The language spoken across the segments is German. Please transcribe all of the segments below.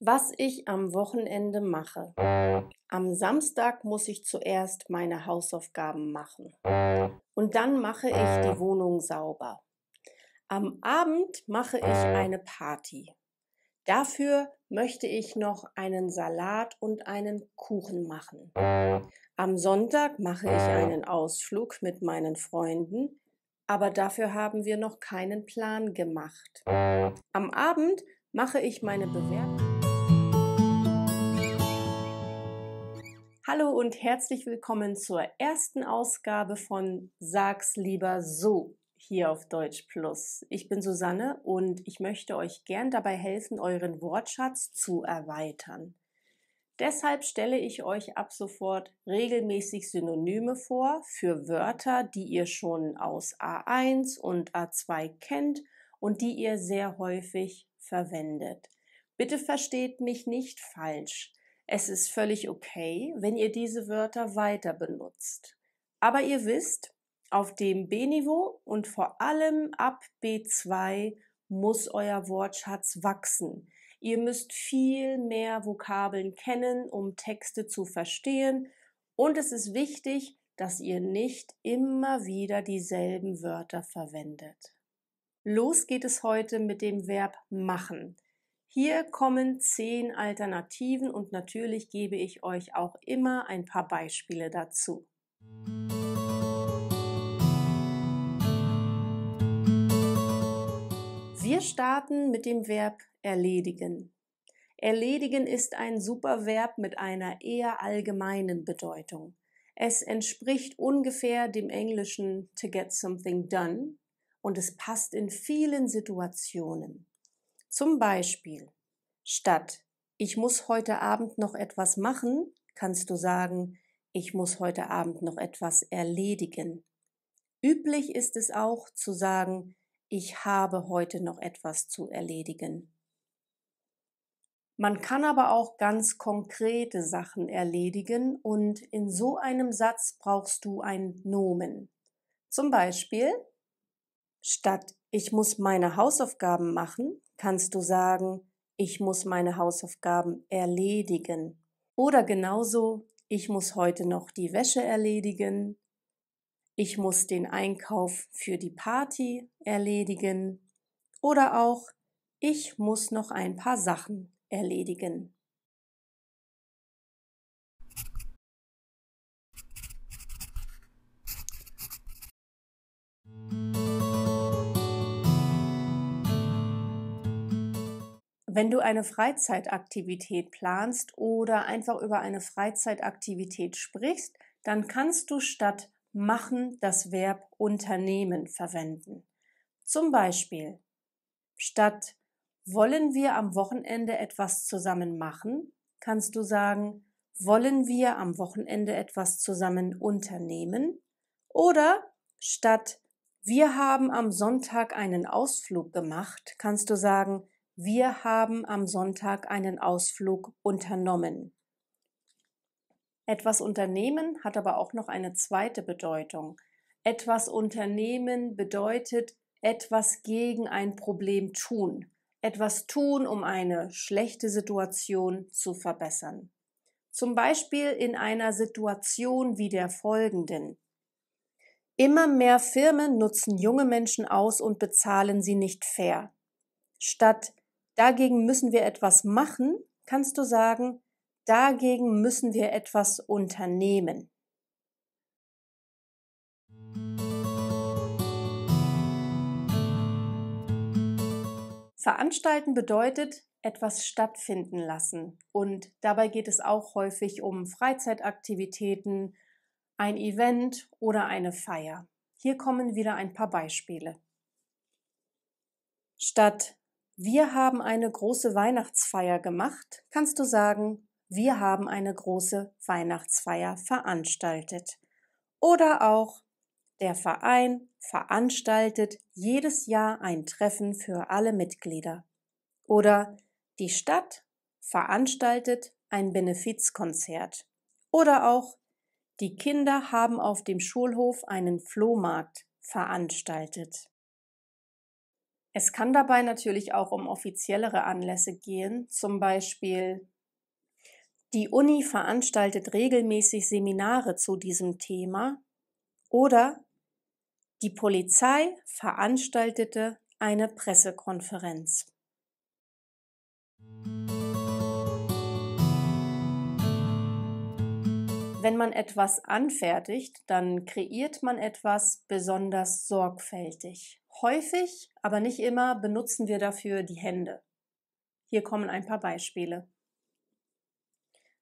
was ich am Wochenende mache. Am Samstag muss ich zuerst meine Hausaufgaben machen. Und dann mache ich die Wohnung sauber. Am Abend mache ich eine Party. Dafür möchte ich noch einen Salat und einen Kuchen machen. Am Sonntag mache ich einen Ausflug mit meinen Freunden, aber dafür haben wir noch keinen Plan gemacht. Am Abend mache ich meine Bewertung. Hallo und herzlich willkommen zur ersten Ausgabe von Sag's lieber so hier auf Deutsch Plus. Ich bin Susanne und ich möchte euch gern dabei helfen, euren Wortschatz zu erweitern. Deshalb stelle ich euch ab sofort regelmäßig Synonyme vor für Wörter, die ihr schon aus A1 und A2 kennt und die ihr sehr häufig verwendet. Bitte versteht mich nicht falsch. Es ist völlig okay, wenn ihr diese Wörter weiter benutzt. Aber ihr wisst, auf dem B-Niveau und vor allem ab B2 muss euer Wortschatz wachsen. Ihr müsst viel mehr Vokabeln kennen, um Texte zu verstehen. Und es ist wichtig, dass ihr nicht immer wieder dieselben Wörter verwendet. Los geht es heute mit dem Verb machen. Hier kommen zehn Alternativen und natürlich gebe ich euch auch immer ein paar Beispiele dazu. Wir starten mit dem Verb erledigen. Erledigen ist ein Superverb mit einer eher allgemeinen Bedeutung. Es entspricht ungefähr dem englischen to get something done und es passt in vielen Situationen. Zum Beispiel, statt ich muss heute Abend noch etwas machen, kannst du sagen, ich muss heute Abend noch etwas erledigen. Üblich ist es auch zu sagen, ich habe heute noch etwas zu erledigen. Man kann aber auch ganz konkrete Sachen erledigen und in so einem Satz brauchst du ein Nomen. Zum Beispiel, statt ich muss meine Hausaufgaben machen, kannst du sagen, ich muss meine Hausaufgaben erledigen. Oder genauso, ich muss heute noch die Wäsche erledigen, ich muss den Einkauf für die Party erledigen oder auch, ich muss noch ein paar Sachen erledigen. Wenn du eine Freizeitaktivität planst oder einfach über eine Freizeitaktivität sprichst, dann kannst du statt machen das Verb unternehmen verwenden. Zum Beispiel statt wollen wir am Wochenende etwas zusammen machen, kannst du sagen wollen wir am Wochenende etwas zusammen unternehmen oder statt wir haben am Sonntag einen Ausflug gemacht, kannst du sagen wir haben am Sonntag einen Ausflug unternommen. Etwas unternehmen hat aber auch noch eine zweite Bedeutung. Etwas unternehmen bedeutet etwas gegen ein Problem tun. Etwas tun, um eine schlechte Situation zu verbessern. Zum Beispiel in einer Situation wie der folgenden. Immer mehr Firmen nutzen junge Menschen aus und bezahlen sie nicht fair. Statt dagegen müssen wir etwas machen, kannst du sagen, dagegen müssen wir etwas unternehmen. Veranstalten bedeutet etwas stattfinden lassen. Und dabei geht es auch häufig um Freizeitaktivitäten, ein Event oder eine Feier. Hier kommen wieder ein paar Beispiele. Statt wir haben eine große Weihnachtsfeier gemacht, kannst du sagen, wir haben eine große Weihnachtsfeier veranstaltet. Oder auch, der Verein veranstaltet jedes Jahr ein Treffen für alle Mitglieder. Oder die Stadt veranstaltet ein Benefizkonzert. Oder auch die Kinder haben auf dem Schulhof einen Flohmarkt veranstaltet. Es kann dabei natürlich auch um offiziellere Anlässe gehen, zum Beispiel die Uni veranstaltet regelmäßig Seminare zu diesem Thema oder die Polizei veranstaltete eine Pressekonferenz. Wenn man etwas anfertigt, dann kreiert man etwas besonders sorgfältig. Häufig, aber nicht immer, benutzen wir dafür die Hände. Hier kommen ein paar Beispiele.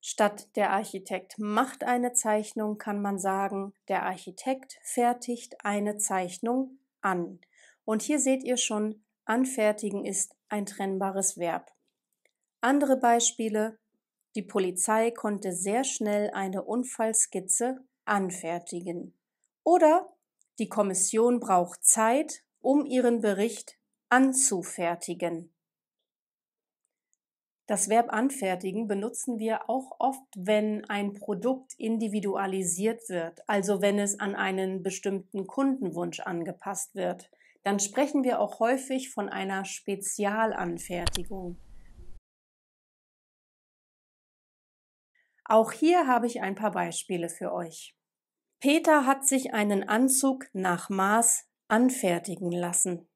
Statt der Architekt macht eine Zeichnung, kann man sagen, der Architekt fertigt eine Zeichnung an. Und hier seht ihr schon, anfertigen ist ein trennbares Verb. Andere Beispiele. Die Polizei konnte sehr schnell eine Unfallskizze anfertigen. Oder die Kommission braucht Zeit, um ihren Bericht anzufertigen. Das Verb anfertigen benutzen wir auch oft, wenn ein Produkt individualisiert wird, also wenn es an einen bestimmten Kundenwunsch angepasst wird. Dann sprechen wir auch häufig von einer Spezialanfertigung. Auch hier habe ich ein paar Beispiele für euch. Peter hat sich einen Anzug nach Maß anfertigen lassen.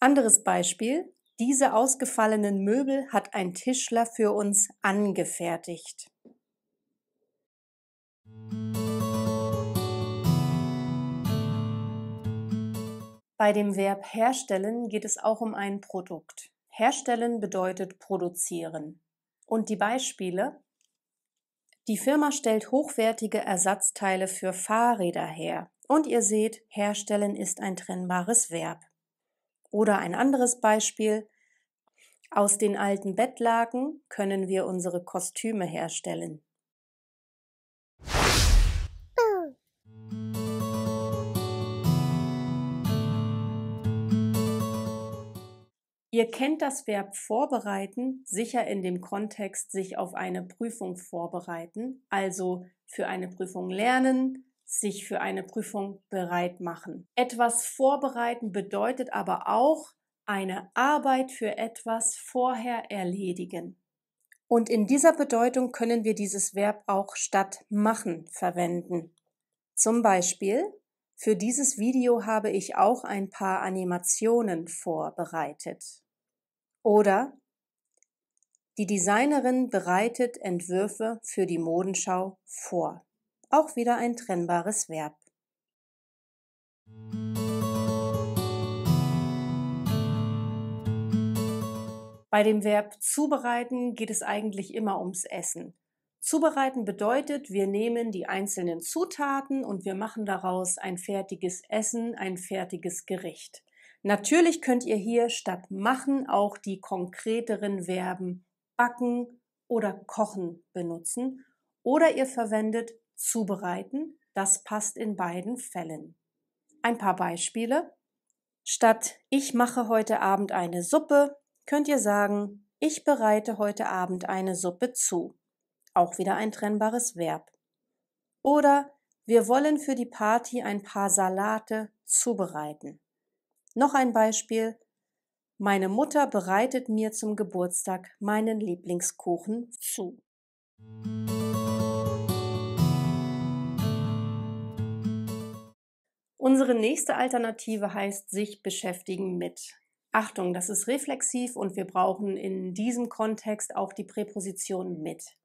Anderes Beispiel. Diese ausgefallenen Möbel hat ein Tischler für uns angefertigt. Bei dem Verb herstellen geht es auch um ein Produkt. Herstellen bedeutet produzieren. Und die Beispiele die Firma stellt hochwertige Ersatzteile für Fahrräder her. Und ihr seht, herstellen ist ein trennbares Verb. Oder ein anderes Beispiel. Aus den alten Bettlaken können wir unsere Kostüme herstellen. Ihr kennt das Verb vorbereiten sicher in dem Kontext sich auf eine Prüfung vorbereiten, also für eine Prüfung lernen, sich für eine Prüfung bereit machen. Etwas vorbereiten bedeutet aber auch eine Arbeit für etwas vorher erledigen. Und in dieser Bedeutung können wir dieses Verb auch statt machen verwenden. Zum Beispiel, für dieses Video habe ich auch ein paar Animationen vorbereitet. Oder die Designerin bereitet Entwürfe für die Modenschau vor. Auch wieder ein trennbares Verb. Bei dem Verb zubereiten geht es eigentlich immer ums Essen. Zubereiten bedeutet, wir nehmen die einzelnen Zutaten und wir machen daraus ein fertiges Essen, ein fertiges Gericht. Natürlich könnt ihr hier statt machen auch die konkreteren Verben backen oder kochen benutzen oder ihr verwendet zubereiten. Das passt in beiden Fällen. Ein paar Beispiele. Statt ich mache heute Abend eine Suppe, könnt ihr sagen, ich bereite heute Abend eine Suppe zu. Auch wieder ein trennbares Verb. Oder wir wollen für die Party ein paar Salate zubereiten. Noch ein Beispiel. Meine Mutter bereitet mir zum Geburtstag meinen Lieblingskuchen zu. Unsere nächste Alternative heißt sich beschäftigen mit. Achtung, das ist reflexiv und wir brauchen in diesem Kontext auch die Präposition mit.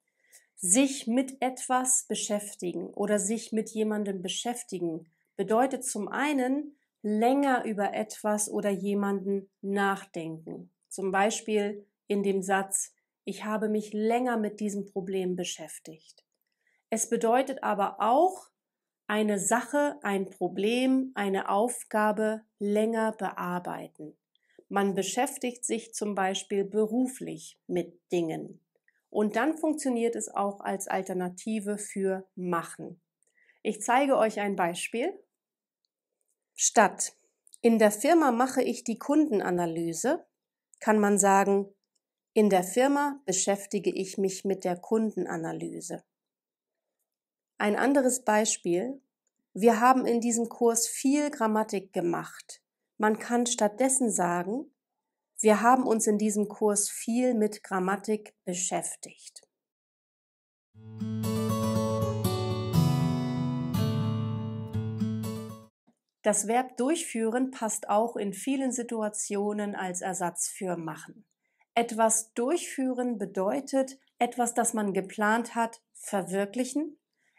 Sich mit etwas beschäftigen oder sich mit jemandem beschäftigen bedeutet zum einen, länger über etwas oder jemanden nachdenken. Zum Beispiel in dem Satz, ich habe mich länger mit diesem Problem beschäftigt. Es bedeutet aber auch, eine Sache, ein Problem, eine Aufgabe länger bearbeiten. Man beschäftigt sich zum Beispiel beruflich mit Dingen. Und dann funktioniert es auch als Alternative für machen. Ich zeige euch ein Beispiel Statt in der Firma mache ich die Kundenanalyse, kann man sagen, in der Firma beschäftige ich mich mit der Kundenanalyse. Ein anderes Beispiel. Wir haben in diesem Kurs viel Grammatik gemacht. Man kann stattdessen sagen, wir haben uns in diesem Kurs viel mit Grammatik beschäftigt. Musik Das Verb durchführen passt auch in vielen Situationen als Ersatz für machen. Etwas durchführen bedeutet etwas, das man geplant hat, verwirklichen.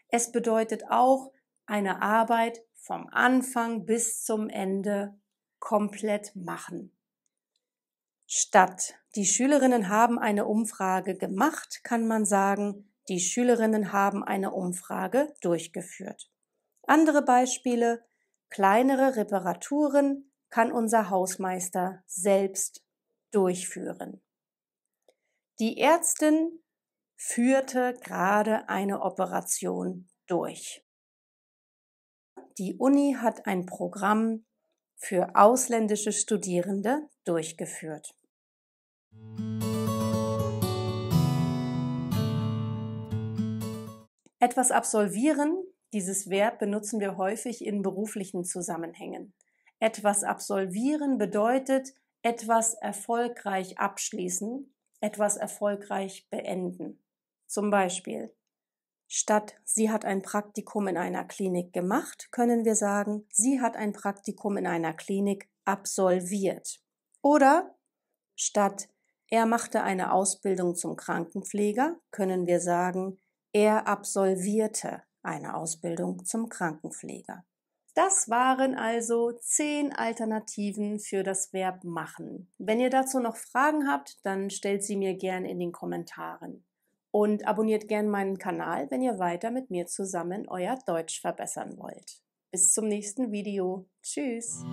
Es bedeutet auch eine Arbeit vom Anfang bis zum Ende komplett machen. Statt die Schülerinnen haben eine Umfrage gemacht, kann man sagen, die Schülerinnen haben eine Umfrage durchgeführt. Andere Beispiele, Kleinere Reparaturen kann unser Hausmeister selbst durchführen. Die Ärztin führte gerade eine Operation durch. Die Uni hat ein Programm für ausländische Studierende durchgeführt. Etwas absolvieren dieses Verb benutzen wir häufig in beruflichen Zusammenhängen. Etwas absolvieren bedeutet etwas erfolgreich abschließen, etwas erfolgreich beenden. Zum Beispiel, statt sie hat ein Praktikum in einer Klinik gemacht, können wir sagen, sie hat ein Praktikum in einer Klinik absolviert. Oder statt er machte eine Ausbildung zum Krankenpfleger, können wir sagen, er absolvierte eine Ausbildung zum Krankenpfleger. Das waren also zehn Alternativen für das Verb machen. Wenn ihr dazu noch Fragen habt, dann stellt sie mir gern in den Kommentaren. Und abonniert gern meinen Kanal, wenn ihr weiter mit mir zusammen euer Deutsch verbessern wollt. Bis zum nächsten Video. Tschüss!